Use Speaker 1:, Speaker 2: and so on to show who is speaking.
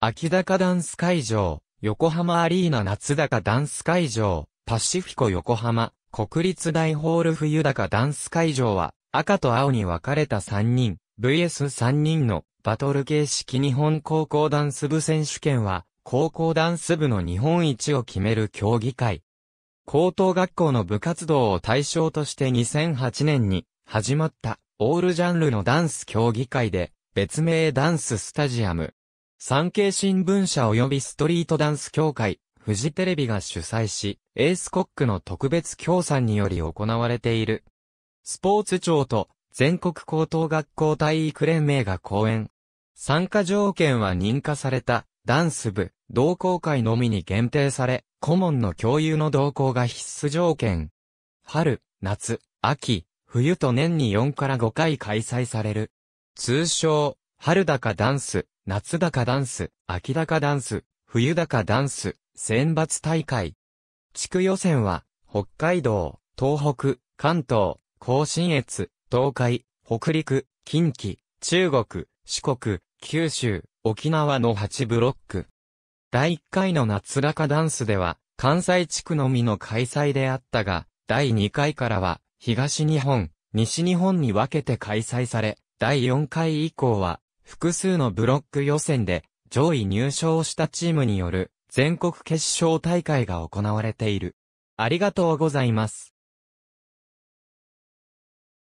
Speaker 1: 秋高ダンス会場、横浜アリーナ夏高ダンス会場、パシフィコ横浜、国立大ホール冬高ダンス会場は、赤と青に分かれた3人、VS3 人のバトル形式日本高校ダンス部選手権は、高校ダンス部の日本一を決める競技会。高等学校の部活動を対象として2008年に始まったオールジャンルのダンス競技会で別名ダンススタジアム産経新聞社及びストリートダンス協会、富士テレビが主催し、エースコックの特別協賛により行われている。スポーツ庁と全国高等学校体育連盟が講演。参加条件は認可されたダンス部、同好会のみに限定され、顧問の共有の同行が必須条件。春、夏、秋、冬と年に4から5回開催される。通称、春高ダンス、夏高ダンス、秋高ダンス、冬高ダンス、選抜大会。地区予選は、北海道、東北、関東、甲信越、東海、北陸、近畿、中国、四国、九州、沖縄の8ブロック。第1回の夏高ダンスでは、関西地区のみの開催であったが、第2回からは、東日本、西日本に分けて開催され、第4回以降は、複数のブロック予選で上位入賞したチームによる全国決勝大会が行われている。ありがとうございます。